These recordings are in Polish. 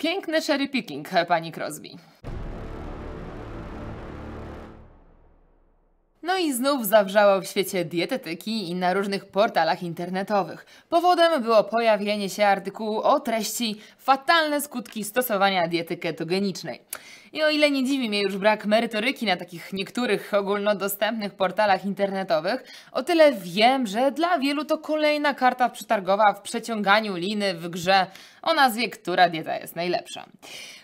Piękny cherry picking, pani Crosby. No i znów zawrzało w świecie dietetyki i na różnych portalach internetowych. Powodem było pojawienie się artykułu o treści Fatalne skutki stosowania diety ketogenicznej. I o ile nie dziwi mnie już brak merytoryki na takich niektórych ogólnodostępnych portalach internetowych, o tyle wiem, że dla wielu to kolejna karta przetargowa w przeciąganiu liny w grze o nazwie która dieta jest najlepsza.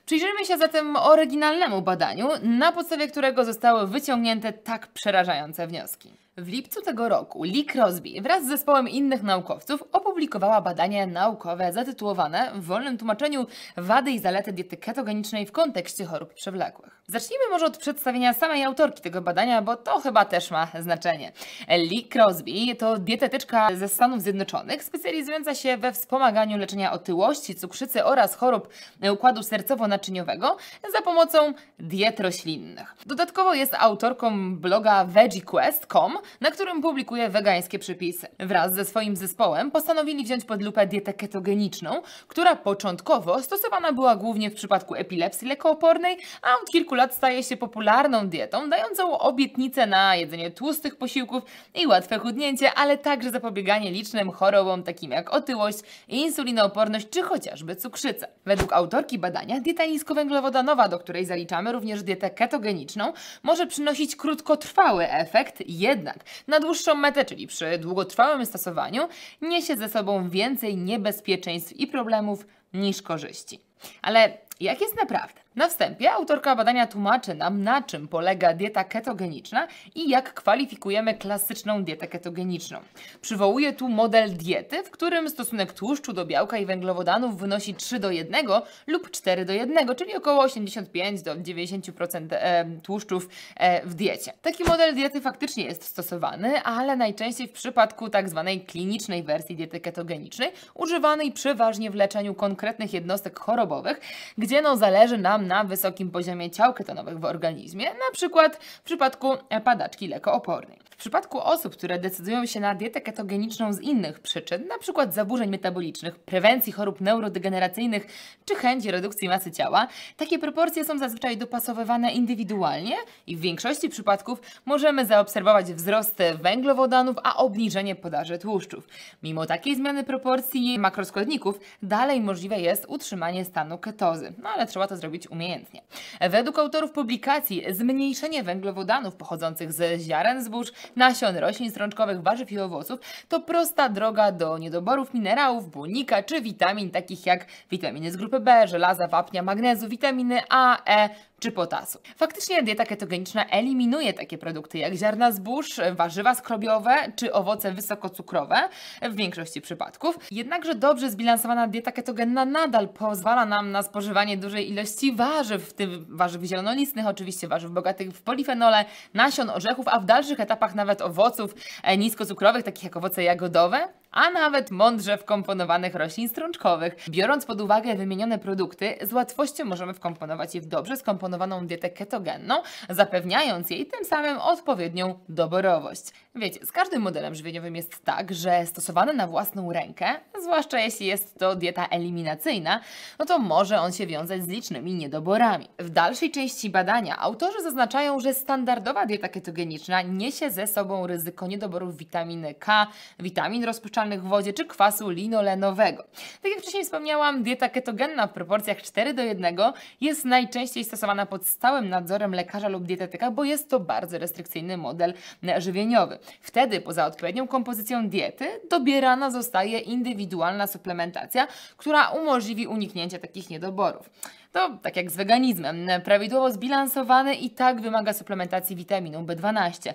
Przyjrzyjmy się zatem oryginalnemu badaniu, na podstawie którego zostały wyciągnięte tak przerażające wnioski. W lipcu tego roku Lee Crosby wraz z zespołem innych naukowców opublikowała badanie naukowe zatytułowane w wolnym tłumaczeniu Wady i zalety diety ketogenicznej w kontekście chorób przewlekłych. Zacznijmy może od przedstawienia samej autorki tego badania, bo to chyba też ma znaczenie. Lee Crosby to dietetyczka ze Stanów Zjednoczonych, specjalizująca się we wspomaganiu leczenia otyłości, cukrzycy oraz chorób układu sercowo-naczyniowego za pomocą diet roślinnych. Dodatkowo jest autorką bloga VeggieQuest.com, na którym publikuje wegańskie przepisy. Wraz ze swoim zespołem postanowili wziąć pod lupę dietę ketogeniczną, która początkowo stosowana była głównie w przypadku epilepsji lekoopornej, a od kilku lat staje się popularną dietą, dającą obietnicę na jedzenie tłustych posiłków i łatwe chudnięcie, ale także zapobieganie licznym chorobom takim jak otyłość, insulinooporność czy chociażby cukrzyca. Według autorki badania dieta niskowęglowodanowa, do której zaliczamy również dietę ketogeniczną, może przynosić krótkotrwały efekt, jednak jednak na dłuższą metę, czyli przy długotrwałym stosowaniu, niesie ze sobą więcej niebezpieczeństw i problemów niż korzyści. Ale jak jest naprawdę? Na wstępie autorka badania tłumaczy nam, na czym polega dieta ketogeniczna i jak kwalifikujemy klasyczną dietę ketogeniczną. Przywołuje tu model diety, w którym stosunek tłuszczu do białka i węglowodanów wynosi 3 do 1 lub 4 do 1, czyli około 85 do 90% e, tłuszczów e, w diecie. Taki model diety faktycznie jest stosowany, ale najczęściej w przypadku tzw. Tak klinicznej wersji diety ketogenicznej, używanej przeważnie w leczeniu konkretnych jednostek chorobowych, gdzie no zależy nam na wysokim poziomie ciał ketonowych w organizmie, na przykład w przypadku padaczki lekoopornej. W przypadku osób, które decydują się na dietę ketogeniczną z innych przyczyn, np. zaburzeń metabolicznych, prewencji chorób neurodegeneracyjnych czy chęci redukcji masy ciała, takie proporcje są zazwyczaj dopasowywane indywidualnie i w większości przypadków możemy zaobserwować wzrost węglowodanów, a obniżenie podaży tłuszczów. Mimo takiej zmiany proporcji makroskładników, dalej możliwe jest utrzymanie stanu ketozy, no ale trzeba to zrobić umiejętnie. Według autorów publikacji zmniejszenie węglowodanów pochodzących ze ziaren zbóż, nasion roślin strączkowych, warzyw i owoców to prosta droga do niedoborów minerałów, błonnika czy witamin takich jak witaminy z grupy B, żelaza, wapnia, magnezu, witaminy A, E, czy potasu. Faktycznie dieta ketogeniczna eliminuje takie produkty jak ziarna zbóż, warzywa skrobiowe czy owoce wysokocukrowe w większości przypadków. Jednakże dobrze zbilansowana dieta ketogenna nadal pozwala nam na spożywanie dużej ilości warzyw, w tym warzyw zielonolistnych, oczywiście warzyw bogatych w polifenole, nasion, orzechów, a w dalszych etapach nawet owoców e, niskocukrowych, takich jak owoce jagodowe a nawet mądrze wkomponowanych roślin strączkowych. Biorąc pod uwagę wymienione produkty, z łatwością możemy wkomponować je w dobrze skomponowaną dietę ketogenną, zapewniając jej tym samym odpowiednią doborowość. Wiecie, z każdym modelem żywieniowym jest tak, że stosowany na własną rękę, zwłaszcza jeśli jest to dieta eliminacyjna, no to może on się wiązać z licznymi niedoborami. W dalszej części badania autorzy zaznaczają, że standardowa dieta ketogeniczna niesie ze sobą ryzyko niedoborów witaminy K, witamin rozpuszczalnych, w wodzie czy kwasu linolenowego. Tak jak wcześniej wspomniałam, dieta ketogenna w proporcjach 4 do 1 jest najczęściej stosowana pod stałym nadzorem lekarza lub dietetyka, bo jest to bardzo restrykcyjny model żywieniowy. Wtedy poza odpowiednią kompozycją diety dobierana zostaje indywidualna suplementacja, która umożliwi uniknięcie takich niedoborów. To tak jak z weganizmem, prawidłowo zbilansowany i tak wymaga suplementacji witaminą B12.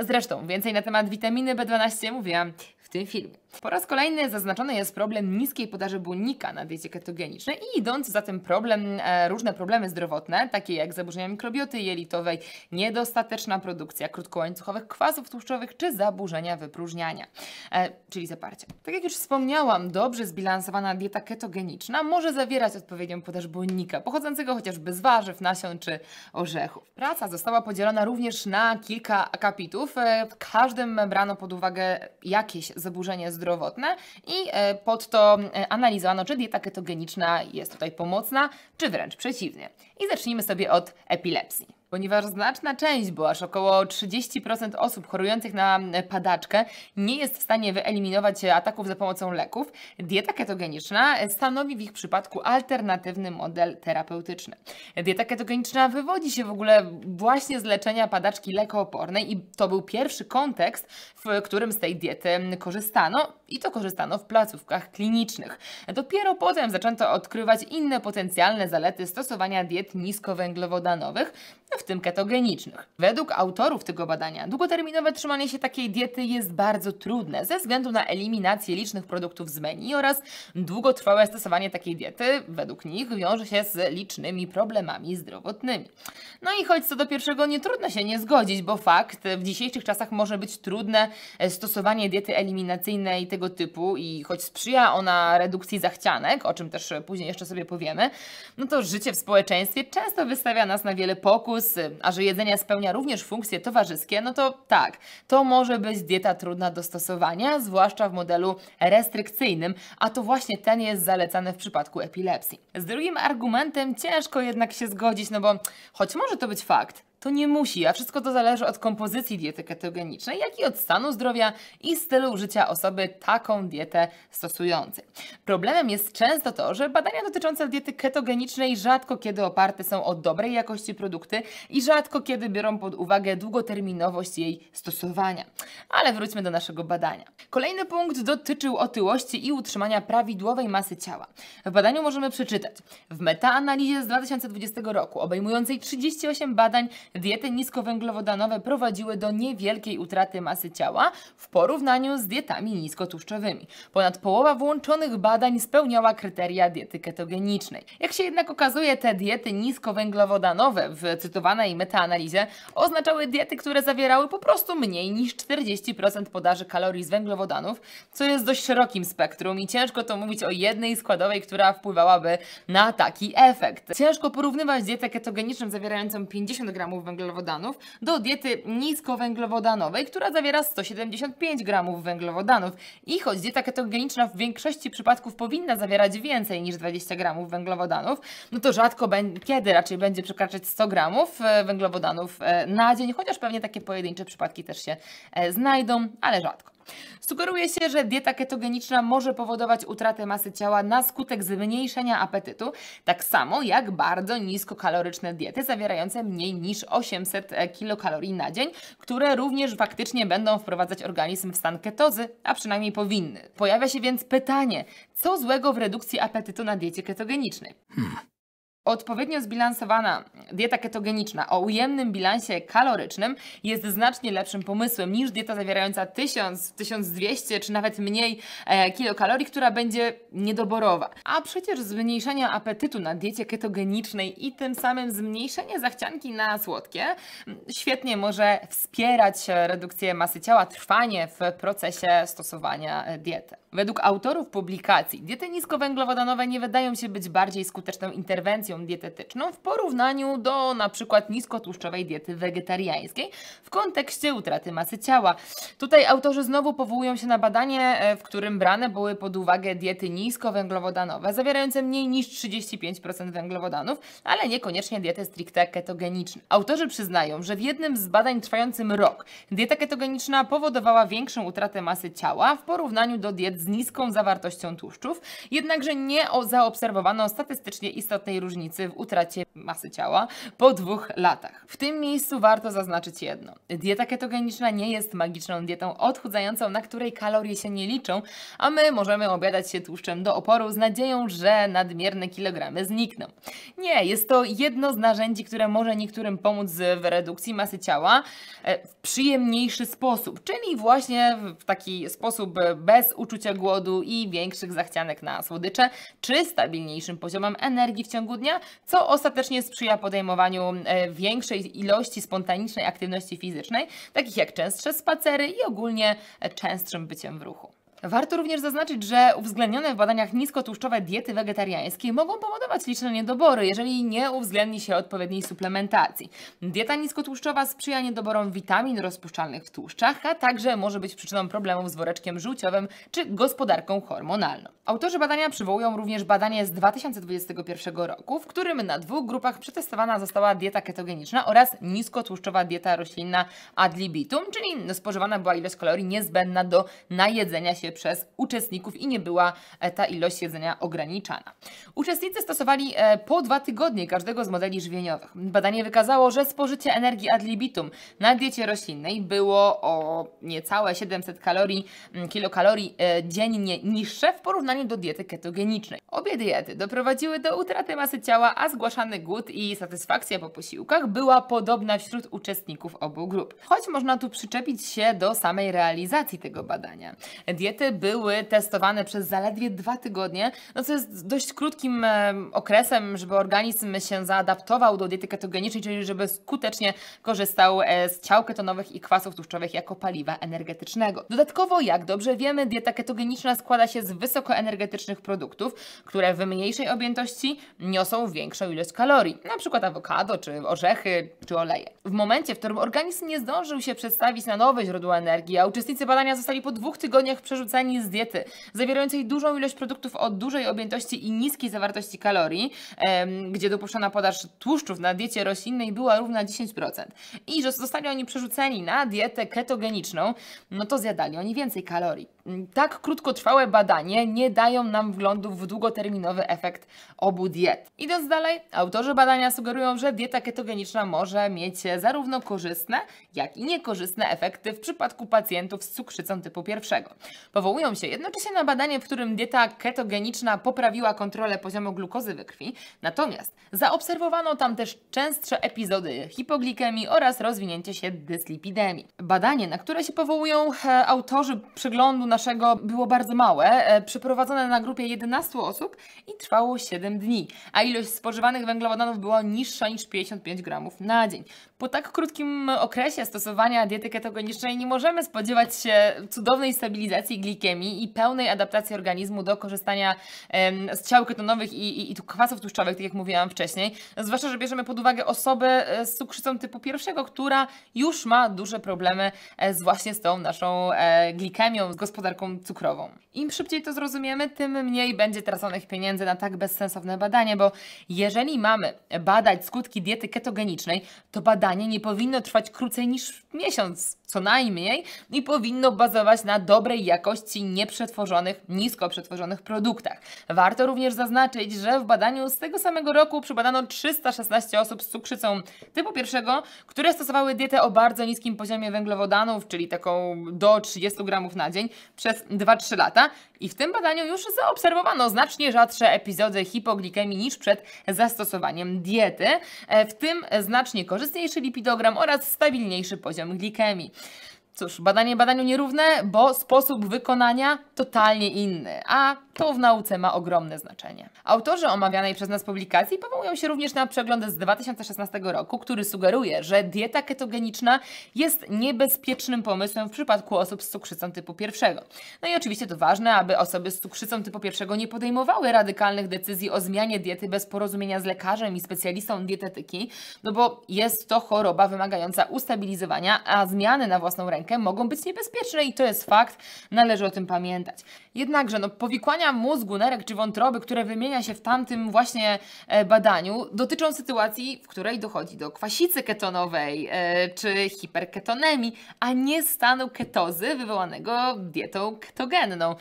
Zresztą więcej na temat witaminy B12 mówiłam tym filmie. Po raz kolejny zaznaczony jest problem niskiej podaży błonnika na diecie ketogenicznej i idąc za tym problem e, różne problemy zdrowotne, takie jak zaburzenia mikrobioty jelitowej, niedostateczna produkcja krótkołańcuchowych kwasów tłuszczowych czy zaburzenia wypróżniania, e, czyli zaparcia. Tak jak już wspomniałam, dobrze zbilansowana dieta ketogeniczna może zawierać odpowiednią podaż błonnika, pochodzącego chociażby z warzyw, nasion czy orzechów. Praca została podzielona również na kilka akapitów. E, w każdym brano pod uwagę jakieś zaburzenia zdrowotne i e, pod to e, analizowano, czy dieta ketogeniczna jest tutaj pomocna, czy wręcz przeciwnie. I zacznijmy sobie od epilepsji. Ponieważ znaczna część, bo aż około 30% osób chorujących na padaczkę nie jest w stanie wyeliminować ataków za pomocą leków, dieta ketogeniczna stanowi w ich przypadku alternatywny model terapeutyczny. Dieta ketogeniczna wywodzi się w ogóle właśnie z leczenia padaczki lekoopornej i to był pierwszy kontekst, w którym z tej diety korzystano i to korzystano w placówkach klinicznych. Dopiero potem zaczęto odkrywać inne potencjalne zalety stosowania diet niskowęglowodanowych, w tym ketogenicznych. Według autorów tego badania długoterminowe trzymanie się takiej diety jest bardzo trudne ze względu na eliminację licznych produktów z menu oraz długotrwałe stosowanie takiej diety według nich wiąże się z licznymi problemami zdrowotnymi. No i choć co do pierwszego nie trudno się nie zgodzić, bo fakt w dzisiejszych czasach może być trudne e, stosowanie diety eliminacyjnej tego typu i choć sprzyja ona redukcji zachcianek, o czym też później jeszcze sobie powiemy, no to życie w społeczeństwie często wystawia nas na wiele pokus plusy, a że jedzenie spełnia również funkcje towarzyskie, no to tak, to może być dieta trudna do stosowania, zwłaszcza w modelu restrykcyjnym, a to właśnie ten jest zalecany w przypadku epilepsji. Z drugim argumentem ciężko jednak się zgodzić, no bo choć może to być fakt, to nie musi, a wszystko to zależy od kompozycji diety ketogenicznej, jak i od stanu zdrowia i stylu życia osoby taką dietę stosującej. Problemem jest często to, że badania dotyczące diety ketogenicznej rzadko kiedy oparte są o dobrej jakości produkty i rzadko kiedy biorą pod uwagę długoterminowość jej stosowania. Ale wróćmy do naszego badania. Kolejny punkt dotyczył otyłości i utrzymania prawidłowej masy ciała. W badaniu możemy przeczytać w metaanalizie z 2020 roku obejmującej 38 badań diety niskowęglowodanowe prowadziły do niewielkiej utraty masy ciała w porównaniu z dietami niskotłuszczowymi. Ponad połowa włączonych badań spełniała kryteria diety ketogenicznej. Jak się jednak okazuje, te diety niskowęglowodanowe w cytowanej metaanalizie oznaczały diety, które zawierały po prostu mniej niż 40% podaży kalorii z węglowodanów, co jest dość szerokim spektrum i ciężko to mówić o jednej składowej, która wpływałaby na taki efekt. Ciężko porównywać dietę ketogeniczną zawierającą 50 gramów gramów węglowodanów do diety niskowęglowodanowej, która zawiera 175 gramów węglowodanów. I choć dieta ketogeniczna w większości przypadków powinna zawierać więcej niż 20 gramów węglowodanów, no to rzadko kiedy raczej będzie przekraczać 100 gramów e, węglowodanów e, na dzień, chociaż pewnie takie pojedyncze przypadki też się e, znajdą, ale rzadko. Sugeruje się, że dieta ketogeniczna może powodować utratę masy ciała na skutek zmniejszenia apetytu, tak samo jak bardzo niskokaloryczne diety zawierające mniej niż 800 kilokalorii na dzień, które również faktycznie będą wprowadzać organizm w stan ketozy, a przynajmniej powinny. Pojawia się więc pytanie, co złego w redukcji apetytu na diecie ketogenicznej? Hmm. Odpowiednio zbilansowana dieta ketogeniczna o ujemnym bilansie kalorycznym jest znacznie lepszym pomysłem niż dieta zawierająca 1000, 1200 czy nawet mniej e, kilokalorii, która będzie niedoborowa. A przecież zmniejszenie apetytu na diecie ketogenicznej i tym samym zmniejszenie zachcianki na słodkie świetnie może wspierać redukcję masy ciała, trwanie w procesie stosowania e, diety. Według autorów publikacji diety niskowęglowodanowe nie wydają się być bardziej skuteczną interwencją dietetyczną w porównaniu do na przykład niskotłuszczowej diety wegetariańskiej w kontekście utraty masy ciała. Tutaj autorzy znowu powołują się na badanie, e, w którym brane były pod uwagę diety niskowęglowodanowe, zawierające mniej niż 35% węglowodanów, ale niekoniecznie diety stricte ketogeniczne. Autorzy przyznają, że w jednym z badań trwającym rok dieta ketogeniczna powodowała większą utratę masy ciała w porównaniu do diet z niską zawartością tłuszczów, jednakże nie zaobserwowano statystycznie istotnej różnicy w utracie masy ciała po dwóch latach. W tym miejscu warto zaznaczyć jedno. Dieta ketogeniczna nie jest magiczną dietą odchudzającą, na której kalorie się nie liczą, a my możemy obiadać się tłuszczem do oporu z nadzieją, że nadmierne kilogramy znikną. Nie, jest to jedno z narzędzi, które może niektórym pomóc w redukcji masy ciała e, w przyjemniejszy sposób, czyli właśnie w taki sposób bez uczucia głodu i większych zachcianek na słodycze, czy stabilniejszym poziomem energii w ciągu dnia, co ostatecznie sprzyja podejmowaniu e, większej ilości spontanicznej aktywności fizycznej, takich jak częstsze spacery i ogólnie e, częstszym byciem w ruchu. Warto również zaznaczyć, że uwzględnione w badaniach niskotłuszczowe diety wegetariańskie mogą powodować liczne niedobory, jeżeli nie uwzględni się odpowiedniej suplementacji. Dieta niskotłuszczowa sprzyja niedoborom witamin rozpuszczalnych w tłuszczach, a także może być przyczyną problemów z woreczkiem żółciowym czy gospodarką hormonalną. Autorzy badania przywołują również badanie z 2021 roku, w którym na dwóch grupach przetestowana została dieta ketogeniczna oraz niskotłuszczowa dieta roślinna ad libitum, czyli spożywana była ilość kalorii niezbędna do najedzenia się przez uczestników i nie była e, ta ilość jedzenia ograniczana. Uczestnicy stosowali e, po dwa tygodnie każdego z modeli żywieniowych. Badanie wykazało, że spożycie energii ad libitum na diecie roślinnej było o niecałe 700 kalorii, mm, kilokalorii e, dziennie niższe w porównaniu do diety ketogenicznej. Obie diety doprowadziły do utraty masy ciała, a zgłaszany głód i satysfakcja po posiłkach była podobna wśród uczestników obu grup. Choć można tu przyczepić się do samej realizacji tego badania. Diety kobiety były testowane przez zaledwie dwa tygodnie, no co jest dość krótkim e, okresem, żeby organizm się zaadaptował do diety ketogenicznej, czyli żeby skutecznie korzystał e, z ciał ketonowych i kwasów tłuszczowych jako paliwa energetycznego. Dodatkowo, jak dobrze wiemy, dieta ketogeniczna składa się z wysokoenergetycznych produktów, które w mniejszej objętości niosą większą ilość kalorii, na przykład awokado, czy orzechy, czy oleje. W momencie, w którym organizm nie zdążył się przedstawić na nowe źródło energii, a uczestnicy badania zostali po dwóch tygodniach przerzuceni z diety, zawierającej dużą ilość produktów o dużej objętości i niskiej zawartości kalorii, gdzie dopuszczona podaż tłuszczów na diecie roślinnej była równa 10%. I że zostali oni przerzuceni na dietę ketogeniczną, no to zjadali oni więcej kalorii. Mm, tak krótkotrwałe badanie nie dają nam wglądu w długoterminowy efekt obu diet. Idąc dalej, autorzy badania sugerują, że dieta ketogeniczna może mieć zarówno korzystne, jak i niekorzystne efekty w przypadku pacjentów z cukrzycą typu pierwszego. Powołują się jednocześnie na badanie, w którym dieta ketogeniczna poprawiła kontrolę poziomu glukozy we krwi, natomiast zaobserwowano tam też częstsze epizody hipoglikemii oraz rozwinięcie się dyslipidemii. Badanie, na które się powołują e, autorzy przeglądu naszego było bardzo małe, e, przeprowadzone na grupie 11 osób i trwało 7 dni, a ilość spożywanych węglowodanów była niższa niż 55 gramów na dzień. Po tak krótkim okresie stosowania diety ketogenicznej nie możemy spodziewać się cudownej stabilizacji glikemii i pełnej adaptacji organizmu do korzystania z ciał ketonowych i, i, i kwasów tłuszczowych, tak jak mówiłam wcześniej. No, zwłaszcza, że bierzemy pod uwagę osobę e, z cukrzycą typu pierwszego, która już ma duże problemy z e, właśnie z tą naszą glikemią, z gospodarką gospodarką cukrową. Im szybciej to zrozumiemy, tym mniej będzie traconych pieniędzy na tak bezsensowne badanie, bo jeżeli mamy badać skutki diety ketogenicznej, to badanie nie powinno trwać krócej niż miesiąc co najmniej i powinno bazować na dobrej jakości nieprzetworzonych, nisko przetworzonych produktach. Warto również zaznaczyć, że w badaniu z tego samego roku przybadano 316 osób z cukrzycą typu pierwszego, które stosowały dietę o bardzo niskim poziomie węglowodanów, czyli taką do 30 gramów na dzień przez 2-3 lata i w tym badaniu już zaobserwowano znacznie rzadsze epizody hipoglikemii niż przed zastosowaniem diety, e, w tym znacznie korzystniejszy lipidogram oraz stabilniejszy poziom glikemii. Cóż, badanie badaniu nierówne, bo sposób wykonania totalnie inny, a to w nauce ma ogromne znaczenie. Autorzy omawianej przez nas publikacji powołują się również na przegląd z 2016 roku, który sugeruje, że dieta ketogeniczna jest niebezpiecznym pomysłem w przypadku osób z cukrzycą typu pierwszego. No i oczywiście to ważne, aby osoby z cukrzycą typu pierwszego nie podejmowały radykalnych decyzji o zmianie diety bez porozumienia z lekarzem i specjalistą dietetyki, no bo jest to choroba wymagająca ustabilizowania, a zmiany na własną rękę mogą być niebezpieczne i to jest fakt, należy o tym pamiętać. Jednakże no, powikłania mózgu, nerek czy wątroby, które wymienia się w tamtym właśnie e, badaniu, dotyczą sytuacji, w której dochodzi do kwasicy ketonowej e, czy hiperketonemii, a nie stanu ketozy wywołanego dietą ketogenną.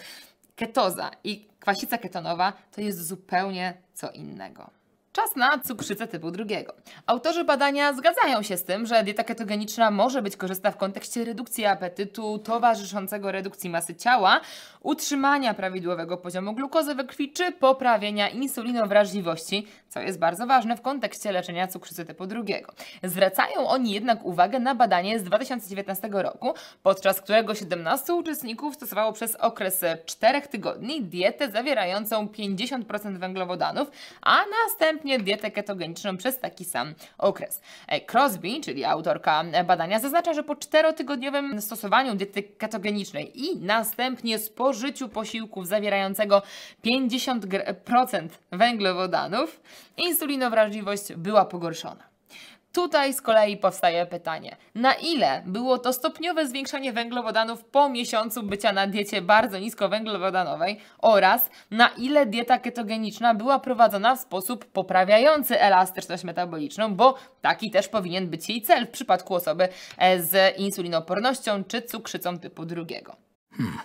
Ketoza i kwasica ketonowa to jest zupełnie co innego. Czas na cukrzycę typu drugiego. Autorzy badania zgadzają się z tym, że dieta ketogeniczna może być korzystna w kontekście redukcji apetytu towarzyszącego redukcji masy ciała, utrzymania prawidłowego poziomu glukozy we krwi czy poprawienia insulinowrażliwości, co jest bardzo ważne w kontekście leczenia cukrzycy typu drugiego. Zwracają oni jednak uwagę na badanie z 2019 roku, podczas którego 17 uczestników stosowało przez okres 4 tygodni dietę zawierającą 50% węglowodanów, a następnie następnie dietę ketogeniczną przez taki sam okres. E, Crosby, czyli autorka badania, zaznacza, że po czterotygodniowym stosowaniu diety ketogenicznej i następnie spożyciu posiłków zawierającego 50% węglowodanów, insulinowrażliwość była pogorszona. Tutaj z kolei powstaje pytanie, na ile było to stopniowe zwiększanie węglowodanów po miesiącu bycia na diecie bardzo niskowęglowodanowej oraz na ile dieta ketogeniczna była prowadzona w sposób poprawiający elastyczność metaboliczną, bo taki też powinien być jej cel w przypadku osoby e, z insulinopornością czy cukrzycą typu drugiego. Hmm.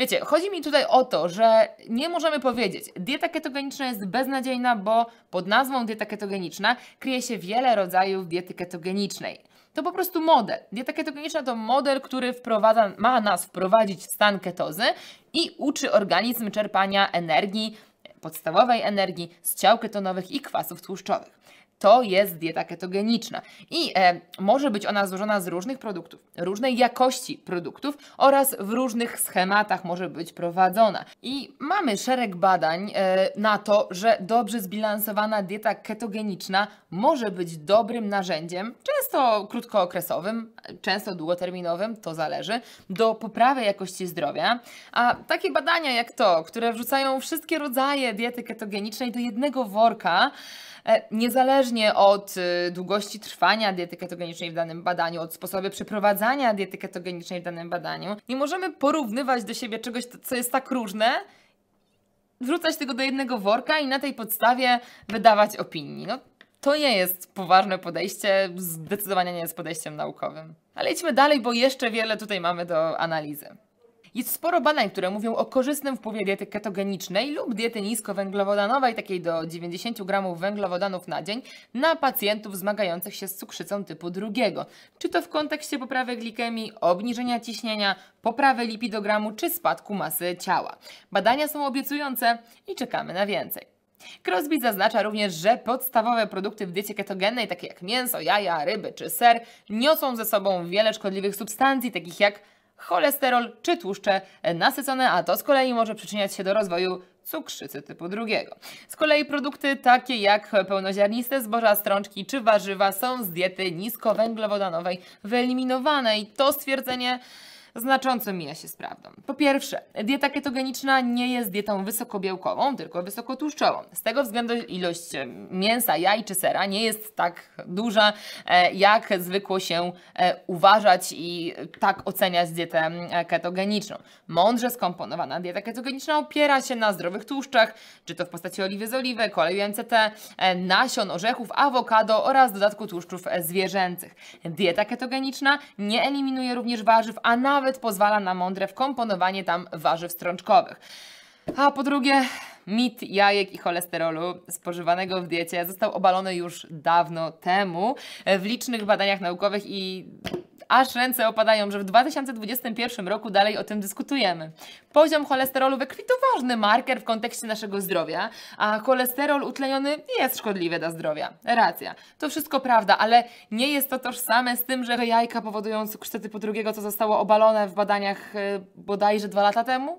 Wiecie, chodzi mi tutaj o to, że nie możemy powiedzieć, dieta ketogeniczna jest beznadziejna, bo pod nazwą dieta ketogeniczna kryje się wiele rodzajów diety ketogenicznej. To po prostu model. Dieta ketogeniczna to model, który wprowadza, ma nas wprowadzić w stan ketozy i uczy organizm czerpania energii, podstawowej energii z ciał ketonowych i kwasów tłuszczowych to jest dieta ketogeniczna i e, może być ona złożona z różnych produktów, różnej jakości produktów oraz w różnych schematach może być prowadzona. I mamy szereg badań e, na to, że dobrze zbilansowana dieta ketogeniczna może być dobrym narzędziem, często krótkookresowym, często długoterminowym, to zależy, do poprawy jakości zdrowia. A takie badania jak to, które wrzucają wszystkie rodzaje diety ketogenicznej do jednego worka, e, niezależnie niezależnie od y, długości trwania diety ketogenicznej w danym badaniu, od sposobu przeprowadzania diety ketogenicznej w danym badaniu, nie możemy porównywać do siebie czegoś, co jest tak różne, wrzucać tego do jednego worka i na tej podstawie wydawać opinii. No, to nie jest poważne podejście, zdecydowanie nie jest podejściem naukowym. Ale idźmy dalej, bo jeszcze wiele tutaj mamy do analizy. Jest sporo badań, które mówią o korzystnym wpływie diety ketogenicznej lub diety niskowęglowodanowej, takiej do 90 gramów węglowodanów na dzień, na pacjentów zmagających się z cukrzycą typu drugiego. Czy to w kontekście poprawy glikemii, obniżenia ciśnienia, poprawy lipidogramu czy spadku masy ciała. Badania są obiecujące i czekamy na więcej. Crosby zaznacza również, że podstawowe produkty w diecie ketogennej, takie jak mięso, jaja, ryby czy ser, niosą ze sobą wiele szkodliwych substancji, takich jak cholesterol czy tłuszcze nasycone, a to z kolei może przyczyniać się do rozwoju cukrzycy typu drugiego. Z kolei produkty takie jak pełnoziarniste zboża, strączki czy warzywa są z diety niskowęglowodanowej wyeliminowane i to stwierdzenie znacząco mija się z prawdą. Po pierwsze, dieta ketogeniczna nie jest dietą wysokobiałkową, tylko wysokotłuszczową. Z tego względu ilość mięsa, jaj czy sera nie jest tak duża, e, jak zwykło się e, uważać i tak oceniać dietę e, ketogeniczną. Mądrze skomponowana dieta ketogeniczna opiera się na zdrowych tłuszczach, czy to w postaci oliwy z oliwy, koleju MCT, nasion, orzechów, awokado oraz dodatku tłuszczów zwierzęcych. Dieta ketogeniczna nie eliminuje również warzyw, a nawet nawet pozwala na mądre wkomponowanie tam warzyw strączkowych. A po drugie, mit jajek i cholesterolu spożywanego w diecie został obalony już dawno temu w licznych badaniach naukowych i aż ręce opadają, że w 2021 roku dalej o tym dyskutujemy. Poziom cholesterolu we krwi to ważny marker w kontekście naszego zdrowia, a cholesterol utleniony jest szkodliwy dla zdrowia. Racja. To wszystko prawda, ale nie jest to tożsame z tym, że jajka powodują cukrzycę typu drugiego, co zostało obalone w badaniach e, bodajże dwa lata temu.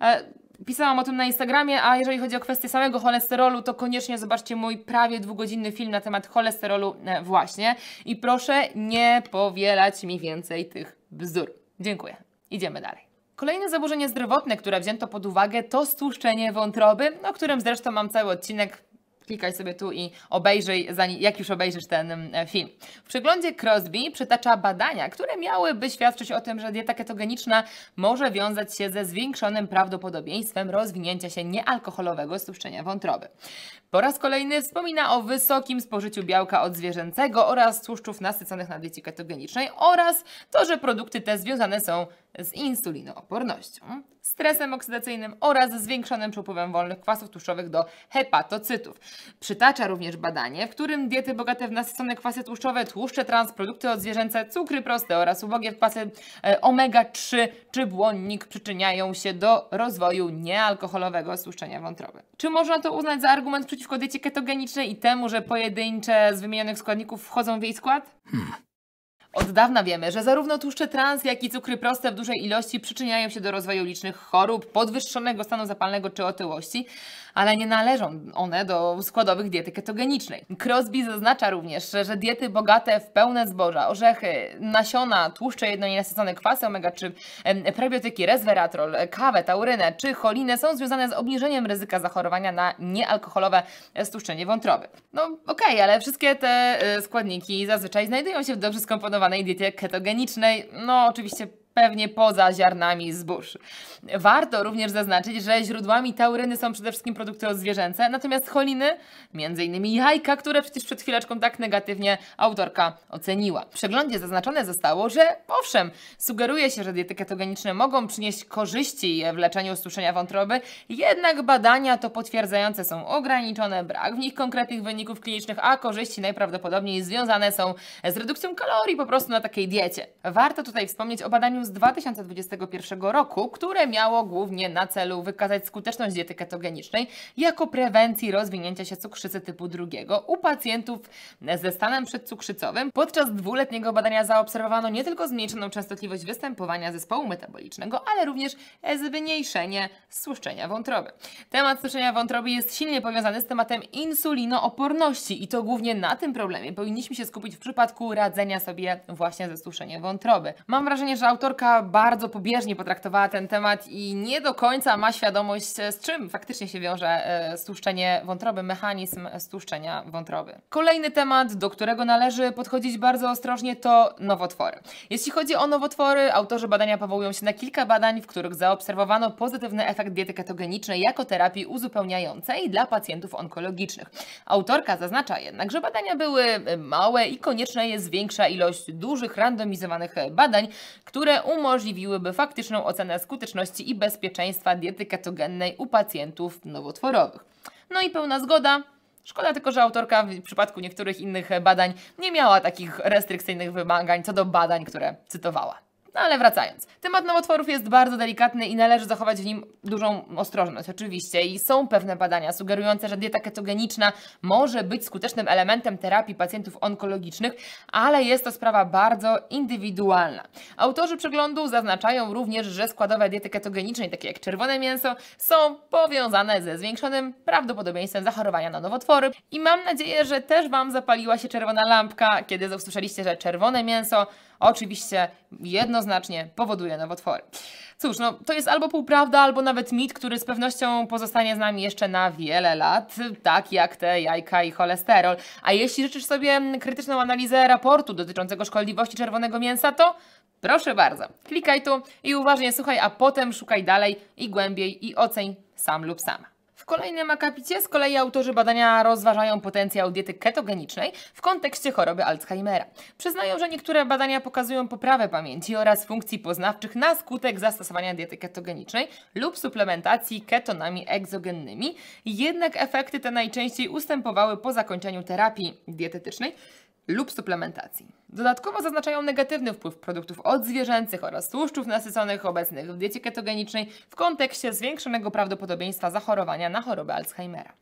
E, Pisałam o tym na Instagramie, a jeżeli chodzi o kwestię samego cholesterolu, to koniecznie zobaczcie mój prawie dwugodzinny film na temat cholesterolu e, właśnie. I proszę nie powielać mi więcej tych bzdur. Dziękuję. Idziemy dalej. Kolejne zaburzenie zdrowotne, które wzięto pod uwagę, to stłuszczenie wątroby, o którym zresztą mam cały odcinek, klikaj sobie tu i obejrzyj, jak już obejrzysz ten mm, e, film. W przeglądzie Crosby przytacza badania, które miałyby świadczyć o tym, że dieta ketogeniczna może wiązać się ze zwiększonym prawdopodobieństwem rozwinięcia się niealkoholowego stłuszczenia wątroby. Po raz kolejny wspomina o wysokim spożyciu białka odzwierzęcego oraz tłuszczów nasyconych na diecie ketogenicznej oraz to, że produkty te związane są z insulinoopornością stresem oksydacyjnym oraz zwiększonym przepływem wolnych kwasów tłuszczowych do hepatocytów. Przytacza również badanie, w którym diety bogate w nasycone kwasy tłuszczowe, tłuszcze trans, produkty odzwierzęce, cukry proste oraz ubogie w kwasy e, omega-3 czy błonnik przyczyniają się do rozwoju niealkoholowego stłuszczenia wątroby. Czy można to uznać za argument przeciwko diecie ketogenicznej i temu, że pojedyncze z wymienionych składników wchodzą w jej skład? Hmm. Od dawna wiemy, że zarówno tłuszcze trans, jak i cukry proste w dużej ilości przyczyniają się do rozwoju licznych chorób, podwyższonego stanu zapalnego czy otyłości, ale nie należą one do składowych diety ketogenicznej. Crosby zaznacza również, że diety bogate w pełne zboża, orzechy, nasiona, tłuszcze jednonienasycone, kwasy omega czy prebiotyki, resveratrol, kawę, taurynę czy cholinę są związane z obniżeniem ryzyka zachorowania na niealkoholowe e, stłuszczenie wątroby. No okej, okay, ale wszystkie te e, składniki zazwyczaj znajdują się w dobrze skomponowanej diecie ketogenicznej. No oczywiście pewnie poza ziarnami zbóż. Warto również zaznaczyć, że źródłami tauryny są przede wszystkim produkty odzwierzęce, natomiast choliny, m.in. jajka, które przecież przed chwileczką tak negatywnie autorka oceniła. W przeglądzie zaznaczone zostało, że owszem, sugeruje się, że diety ketogeniczne mogą przynieść korzyści w leczeniu suszenia wątroby, jednak badania to potwierdzające są ograniczone, brak w nich konkretnych wyników klinicznych, a korzyści najprawdopodobniej związane są z redukcją kalorii po prostu na takiej diecie. Warto tutaj wspomnieć o badaniu z 2021 roku, które miało głównie na celu wykazać skuteczność diety ketogenicznej jako prewencji rozwinięcia się cukrzycy typu drugiego u pacjentów ze stanem przedcukrzycowym. Podczas dwuletniego badania zaobserwowano nie tylko zmniejszoną częstotliwość występowania zespołu metabolicznego, ale również zmniejszenie słuszczenia wątroby. Temat słuszczenia wątroby jest silnie powiązany z tematem insulinooporności i to głównie na tym problemie powinniśmy się skupić w przypadku radzenia sobie właśnie ze słuszczeniem wątroby. Mam wrażenie, że autorka autorka bardzo pobieżnie potraktowała ten temat i nie do końca ma świadomość, e, z czym faktycznie się wiąże e, stłuszczenie wątroby, mechanizm stłuszczenia wątroby. Kolejny temat, do którego należy podchodzić bardzo ostrożnie, to nowotwory. Jeśli chodzi o nowotwory, autorzy badania powołują się na kilka badań, w których zaobserwowano pozytywny efekt diety ketogenicznej jako terapii uzupełniającej dla pacjentów onkologicznych. Autorka zaznacza jednak, że badania były małe i konieczna jest większa ilość dużych, randomizowanych badań, które umożliwiłyby faktyczną ocenę skuteczności i bezpieczeństwa diety ketogennej u pacjentów nowotworowych. No i pełna zgoda. Szkoda tylko, że autorka w przypadku niektórych innych badań nie miała takich restrykcyjnych wymagań co do badań, które cytowała. No ale wracając. Temat nowotworów jest bardzo delikatny i należy zachować w nim dużą ostrożność, oczywiście. I są pewne badania sugerujące, że dieta ketogeniczna może być skutecznym elementem terapii pacjentów onkologicznych, ale jest to sprawa bardzo indywidualna. Autorzy przeglądu zaznaczają również, że składowe diety ketogenicznej, takie jak czerwone mięso, są powiązane ze zwiększonym prawdopodobieństwem zachorowania na nowotwory. I mam nadzieję, że też Wam zapaliła się czerwona lampka, kiedy usłyszeliście, że czerwone mięso oczywiście jednoznacznie powoduje nowotwory. Cóż, no to jest albo półprawda, albo nawet mit, który z pewnością pozostanie z nami jeszcze na wiele lat, tak jak te jajka i cholesterol. A jeśli życzysz sobie krytyczną analizę raportu dotyczącego szkodliwości czerwonego mięsa, to proszę bardzo, klikaj tu i uważnie słuchaj, a potem szukaj dalej i głębiej i oceń sam lub sama. W kolejnym akapicie z kolei autorzy badania rozważają potencjał diety ketogenicznej w kontekście choroby Alzheimera. Przyznają, że niektóre badania pokazują poprawę pamięci oraz funkcji poznawczych na skutek zastosowania diety ketogenicznej lub suplementacji ketonami egzogennymi, jednak efekty te najczęściej ustępowały po zakończeniu terapii dietetycznej lub suplementacji. Dodatkowo zaznaczają negatywny wpływ produktów odzwierzęcych oraz tłuszczów nasyconych obecnych w diecie ketogenicznej w kontekście zwiększonego prawdopodobieństwa zachorowania na chorobę Alzheimera.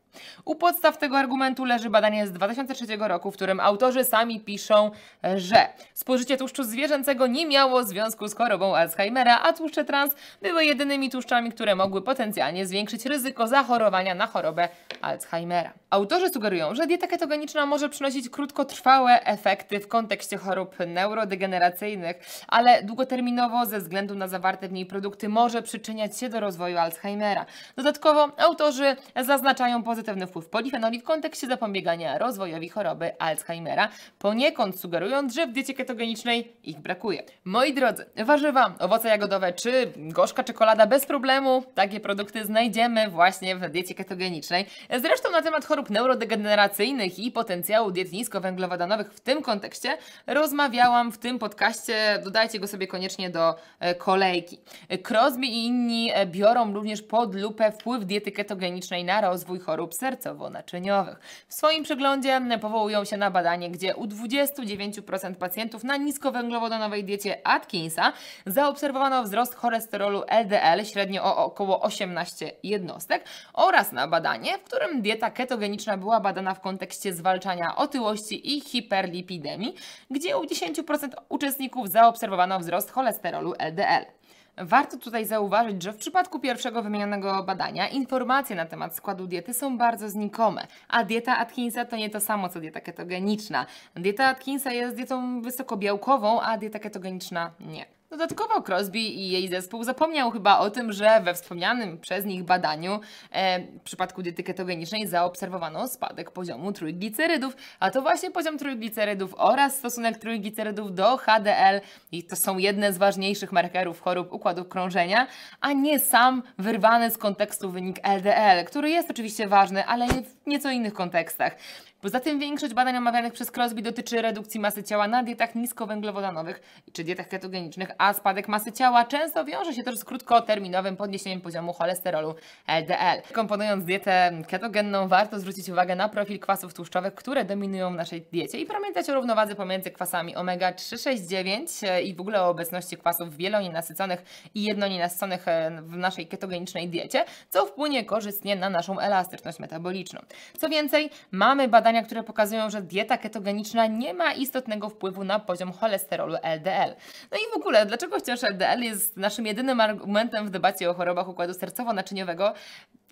U podstaw tego argumentu leży badanie z 2003 roku, w którym autorzy sami piszą, że spożycie tłuszczu zwierzęcego nie miało związku z chorobą Alzheimera, a tłuszcze trans były jedynymi tłuszczami, które mogły potencjalnie zwiększyć ryzyko zachorowania na chorobę Alzheimera. Autorzy sugerują, że dieta ketogeniczna może przynosić krótkotrwałe efekty w kontekście chorób neurodegeneracyjnych, ale długoterminowo ze względu na zawarte w niej produkty może przyczyniać się do rozwoju Alzheimera. Dodatkowo autorzy zaznaczają pozytywne pozytywny wpływ polifenoli w kontekście zapobiegania rozwojowi choroby Alzheimera, poniekąd sugerując, że w diecie ketogenicznej ich brakuje. Moi drodzy, warzywa, owoce jagodowe czy gorzka czekolada bez problemu, takie produkty znajdziemy właśnie w diecie ketogenicznej. Zresztą na temat chorób neurodegeneracyjnych i potencjału diet niskowęglowodanowych w tym kontekście rozmawiałam w tym podcaście, dodajcie go sobie koniecznie do e, kolejki. Crosby i inni e, biorą również pod lupę wpływ diety ketogenicznej na rozwój chorób chorób sercowo-naczyniowych. W swoim przeglądzie powołują się na badanie, gdzie u 29% pacjentów na niskowęglowodanowej diecie Atkinsa zaobserwowano wzrost cholesterolu LDL średnio o około 18 jednostek oraz na badanie, w którym dieta ketogeniczna była badana w kontekście zwalczania otyłości i hiperlipidemii, gdzie u 10% uczestników zaobserwowano wzrost cholesterolu LDL. Warto tutaj zauważyć, że w przypadku pierwszego wymienionego badania informacje na temat składu diety są bardzo znikome, a dieta Atkinsa to nie to samo co dieta ketogeniczna. Dieta Atkinsa jest dietą wysokobiałkową, a dieta ketogeniczna nie. Dodatkowo Crosby i jej zespół zapomniał chyba o tym, że we wspomnianym przez nich badaniu e, w przypadku diety ketogenicznej zaobserwowano spadek poziomu trójglicerydów, a to właśnie poziom trójglicerydów oraz stosunek trójglicerydów do HDL i to są jedne z ważniejszych markerów chorób układu krążenia, a nie sam wyrwany z kontekstu wynik LDL, który jest oczywiście ważny, ale w nieco innych kontekstach. Poza tym większość badań omawianych przez Crosby dotyczy redukcji masy ciała na dietach niskowęglowodanowych czy dietach ketogenicznych, a spadek masy ciała często wiąże się też z krótkoterminowym podniesieniem poziomu cholesterolu LDL. Komponując dietę ketogenną warto zwrócić uwagę na profil kwasów tłuszczowych, które dominują w naszej diecie i pamiętać o równowadze pomiędzy kwasami omega-369 e, i w ogóle o obecności kwasów wielonienasyconych i jednonienasyconych e, w naszej ketogenicznej diecie, co wpłynie korzystnie na naszą elastyczność metaboliczną. Co więcej, mamy badania badania, które pokazują, że dieta ketogeniczna nie ma istotnego wpływu na poziom cholesterolu LDL. No i w ogóle, dlaczego wciąż LDL jest naszym jedynym argumentem w debacie o chorobach układu sercowo-naczyniowego?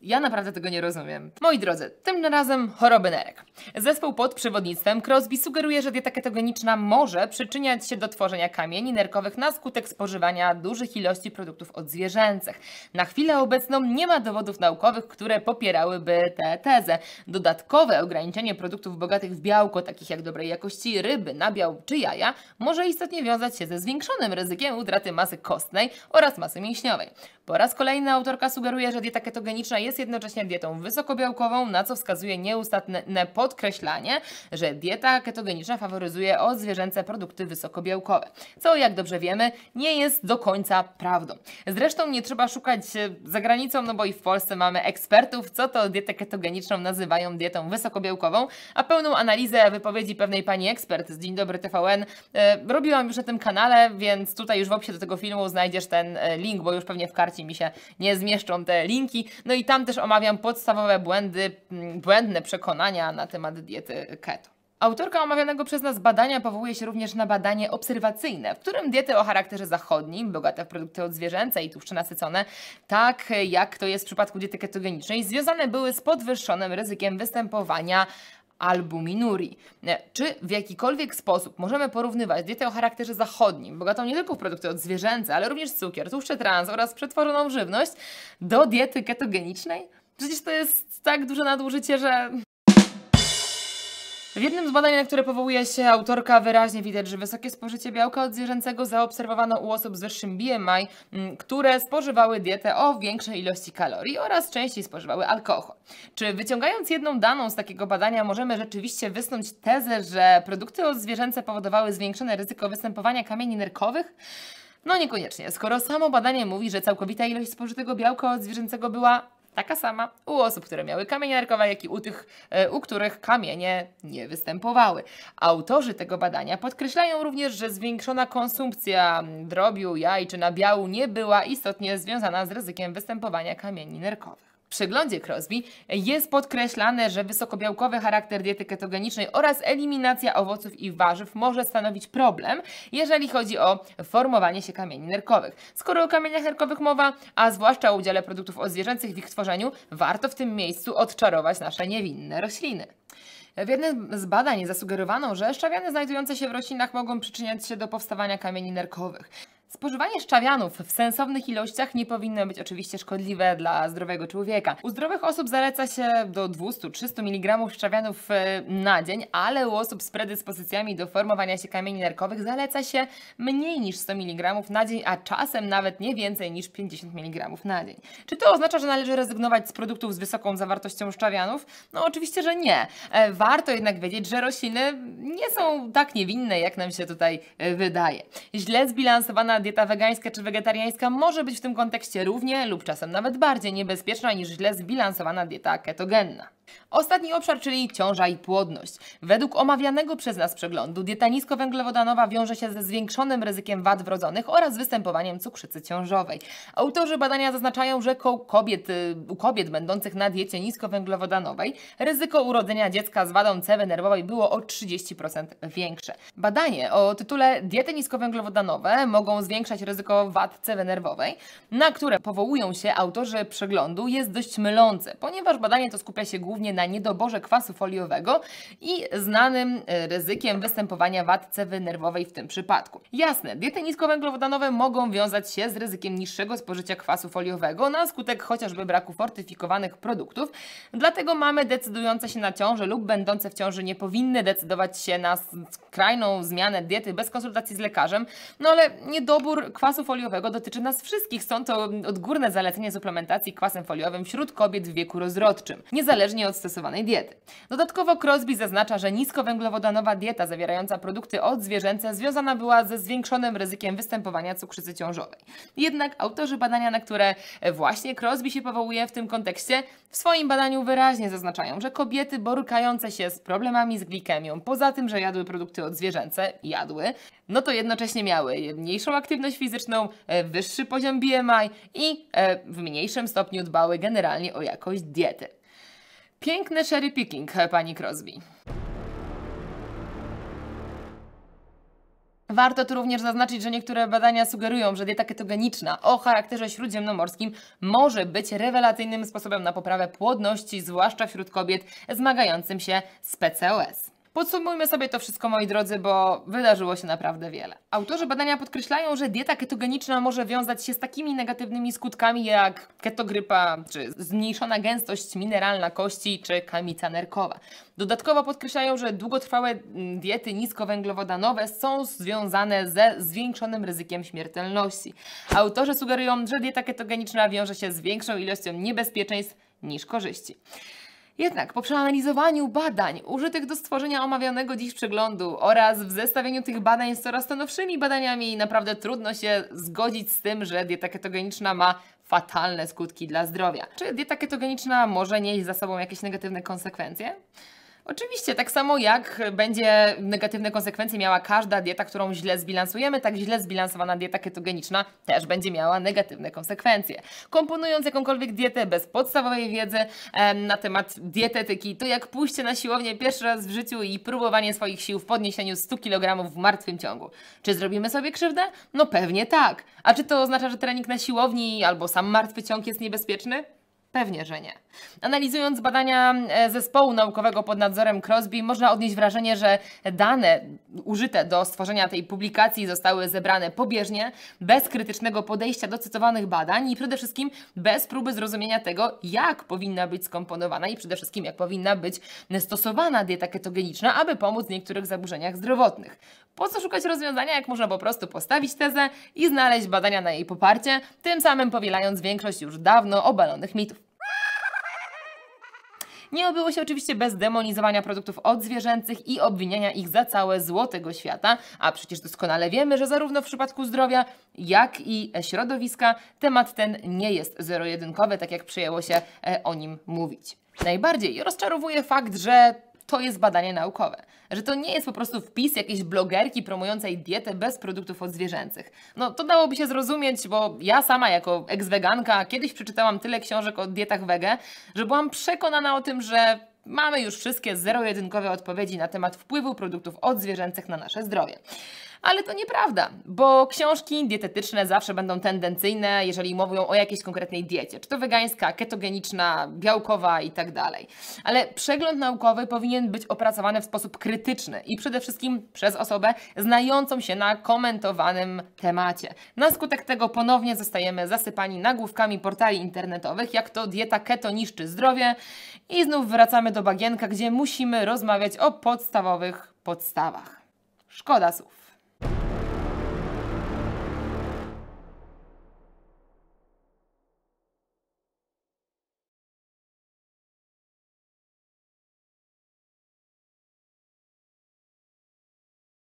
Ja naprawdę tego nie rozumiem. Moi drodzy, tym razem choroby nerek. Zespół pod przewodnictwem Crosby sugeruje, że dieta ketogeniczna może przyczyniać się do tworzenia kamieni nerkowych na skutek spożywania dużych ilości produktów odzwierzęcych. Na chwilę obecną nie ma dowodów naukowych, które popierałyby tę tezę. Dodatkowe ograniczenie produktów bogatych w białko, takich jak dobrej jakości ryby, nabiał czy jaja, może istotnie wiązać się ze zwiększonym ryzykiem utraty masy kostnej oraz masy mięśniowej. Po raz kolejny autorka sugeruje, że dieta ketogeniczna jest jednocześnie dietą wysokobiałkową, na co wskazuje nieustanne podkreślanie, że dieta ketogeniczna faworyzuje odzwierzęce produkty wysokobiałkowe, co jak dobrze wiemy nie jest do końca prawdą. Zresztą nie trzeba szukać e, za granicą, no bo i w Polsce mamy ekspertów, co to dietę ketogeniczną nazywają dietą wysokobiałkową, a pełną analizę wypowiedzi pewnej pani ekspert z Dzień Dobry TVN e, robiłam już na tym kanale, więc tutaj już w opisie do tego filmu znajdziesz ten e, link, bo już pewnie w karcie postaci mi się nie zmieszczą te linki. No i tam też omawiam podstawowe błędy, mm, błędne przekonania na temat diety keto. Autorka omawianego przez nas badania powołuje się również na badanie obserwacyjne, w którym diety o charakterze zachodnim, bogate w produkty odzwierzęce i tłuszcze nasycone, tak jak to jest w przypadku diety ketogenicznej, związane były z podwyższonym ryzykiem występowania albuminurii. E, czy w jakikolwiek sposób możemy porównywać dietę o charakterze zachodnim, bogatą nie tylko w produkty zwierzęce, ale również cukier, tłuszcze trans oraz przetworzoną żywność, do diety ketogenicznej? Przecież to jest tak duże nadużycie, że w jednym z badań, na które powołuje się autorka, wyraźnie widać, że wysokie spożycie białka od zwierzęcego zaobserwowano u osób z wyższym BMI, mm, które spożywały dietę o większej ilości kalorii oraz częściej spożywały alkohol. Czy wyciągając jedną daną z takiego badania możemy rzeczywiście wysnuć tezę, że produkty odzwierzęce powodowały zwiększone ryzyko występowania kamieni nerkowych? No niekoniecznie, skoro samo badanie mówi, że całkowita ilość spożytego białka od zwierzęcego była taka sama u osób, które miały kamienie nerkowe, jak i u tych, e, u których kamienie nie występowały. Autorzy tego badania podkreślają również, że zwiększona konsumpcja drobiu, jaj czy nabiału nie była istotnie związana z ryzykiem występowania kamieni nerkowych przeglądzie Crosby jest podkreślane, że wysokobiałkowy charakter diety ketogenicznej oraz eliminacja owoców i warzyw może stanowić problem, jeżeli chodzi o formowanie się kamieni nerkowych. Skoro o kamieniach nerkowych mowa, a zwłaszcza o udziale produktów odzwierzęcych w ich tworzeniu, warto w tym miejscu odczarować nasze niewinne rośliny. W jednym z badań zasugerowano, że szczawiany znajdujące się w roślinach mogą przyczyniać się do powstawania kamieni nerkowych. Spożywanie szczawianów w sensownych ilościach nie powinno być oczywiście szkodliwe dla zdrowego człowieka. U zdrowych osób zaleca się do 200-300 mg szczawianów e, na dzień, ale u osób z predyspozycjami do formowania się kamieni nerkowych zaleca się mniej niż 100 mg na dzień, a czasem nawet nie więcej niż 50 mg na dzień. Czy to oznacza, że należy rezygnować z produktów z wysoką zawartością szczawianów? No oczywiście, że nie. E, warto jednak wiedzieć, że rośliny nie są tak niewinne, jak nam się tutaj e, wydaje. Źle zbilansowana dieta wegańska czy wegetariańska może być w tym kontekście równie lub czasem nawet bardziej niebezpieczna niż źle zbilansowana dieta ketogenna. Ostatni obszar, czyli ciąża i płodność. Według omawianego przez nas przeglądu dieta niskowęglowodanowa wiąże się ze zwiększonym ryzykiem wad wrodzonych oraz występowaniem cukrzycy ciążowej. Autorzy badania zaznaczają, że kobiet, y, u kobiet będących na diecie niskowęglowodanowej ryzyko urodzenia dziecka z wadą cewy nerwowej było o 30% większe. Badanie o tytule Diety niskowęglowodanowe mogą zwiększyć zwiększać ryzyko wad cewy nerwowej, na które powołują się autorzy przeglądu, jest dość mylące, ponieważ badanie to skupia się głównie na niedoborze kwasu foliowego i znanym e, ryzykiem występowania wad cewy nerwowej w tym przypadku. Jasne, diety niskowęglowodanowe mogą wiązać się z ryzykiem niższego spożycia kwasu foliowego na skutek chociażby braku fortyfikowanych produktów, dlatego mamy decydujące się na ciążę lub będące w ciąży nie powinny decydować się na skrajną zmianę diety bez konsultacji z lekarzem, no ale niedobrze Dobór kwasu foliowego dotyczy nas wszystkich, stąd to odgórne zalecenie suplementacji kwasem foliowym wśród kobiet w wieku rozrodczym, niezależnie od stosowanej diety. Dodatkowo Crosby zaznacza, że niskowęglowodanowa dieta zawierająca produkty odzwierzęce związana była ze zwiększonym ryzykiem występowania cukrzycy ciążowej. Jednak autorzy badania, na które e, właśnie Crosby się powołuje w tym kontekście, w swoim badaniu wyraźnie zaznaczają, że kobiety borykające się z problemami z glikemią, poza tym, że jadły produkty odzwierzęce, jadły, no to jednocześnie miały mniejszą aktywność, aktywność fizyczną, e, wyższy poziom BMI i e, w mniejszym stopniu dbały generalnie o jakość diety. Piękny cherry picking, e, pani Crosby. Warto tu również zaznaczyć, że niektóre badania sugerują, że dieta ketogeniczna o charakterze śródziemnomorskim może być rewelacyjnym sposobem na poprawę płodności, zwłaszcza wśród kobiet zmagających się z PCOS. Podsumujmy sobie to wszystko, moi drodzy, bo wydarzyło się naprawdę wiele. Autorzy badania podkreślają, że dieta ketogeniczna może wiązać się z takimi negatywnymi skutkami jak ketogrypa, czy zmniejszona gęstość mineralna kości, czy kamica nerkowa. Dodatkowo podkreślają, że długotrwałe mm, diety niskowęglowodanowe są związane ze zwiększonym ryzykiem śmiertelności. Autorzy sugerują, że dieta ketogeniczna wiąże się z większą ilością niebezpieczeństw niż korzyści. Jednak po przeanalizowaniu badań użytych do stworzenia omawianego dziś przeglądu oraz w zestawieniu tych badań z coraz to nowszymi badaniami naprawdę trudno się zgodzić z tym, że dieta ketogeniczna ma fatalne skutki dla zdrowia. Czy dieta ketogeniczna może nieść za sobą jakieś negatywne konsekwencje? Oczywiście, tak samo jak będzie negatywne konsekwencje miała każda dieta, którą źle zbilansujemy, tak źle zbilansowana dieta ketogeniczna też będzie miała negatywne konsekwencje. Komponując jakąkolwiek dietę bez podstawowej wiedzy na temat dietetyki, to jak pójście na siłownię pierwszy raz w życiu i próbowanie swoich sił w podniesieniu 100 kg w martwym ciągu. Czy zrobimy sobie krzywdę? No pewnie tak. A czy to oznacza, że trening na siłowni albo sam martwy ciąg jest niebezpieczny? Pewnie, że nie. Analizując badania e, zespołu naukowego pod nadzorem Crosby, można odnieść wrażenie, że dane użyte do stworzenia tej publikacji zostały zebrane pobieżnie, bez krytycznego podejścia do cytowanych badań i przede wszystkim bez próby zrozumienia tego, jak powinna być skomponowana i przede wszystkim jak powinna być stosowana dieta ketogeniczna, aby pomóc w niektórych zaburzeniach zdrowotnych. Po co szukać rozwiązania, jak można po prostu postawić tezę i znaleźć badania na jej poparcie, tym samym powielając większość już dawno obalonych mitów. Nie obyło się oczywiście bez demonizowania produktów odzwierzęcych i obwiniania ich za całe złotego tego świata, a przecież doskonale wiemy, że zarówno w przypadku zdrowia, jak i środowiska temat ten nie jest zero-jedynkowy, tak jak przyjęło się e, o nim mówić. Najbardziej rozczarowuje fakt, że to jest badanie naukowe. Że to nie jest po prostu wpis jakiejś blogerki promującej dietę bez produktów odzwierzęcych. No to dałoby się zrozumieć, bo ja sama jako ex-weganka kiedyś przeczytałam tyle książek o dietach wege, że byłam przekonana o tym, że mamy już wszystkie zero-jedynkowe odpowiedzi na temat wpływu produktów odzwierzęcych na nasze zdrowie. Ale to nieprawda, bo książki dietetyczne zawsze będą tendencyjne, jeżeli mówią o jakiejś konkretnej diecie, czy to wegańska, ketogeniczna, białkowa i tak dalej. Ale przegląd naukowy powinien być opracowany w sposób krytyczny i przede wszystkim przez osobę znającą się na komentowanym temacie. Na skutek tego ponownie zostajemy zasypani nagłówkami portali internetowych, jak to dieta keto niszczy zdrowie i znów wracamy do bagienka, gdzie musimy rozmawiać o podstawowych podstawach. Szkoda słów.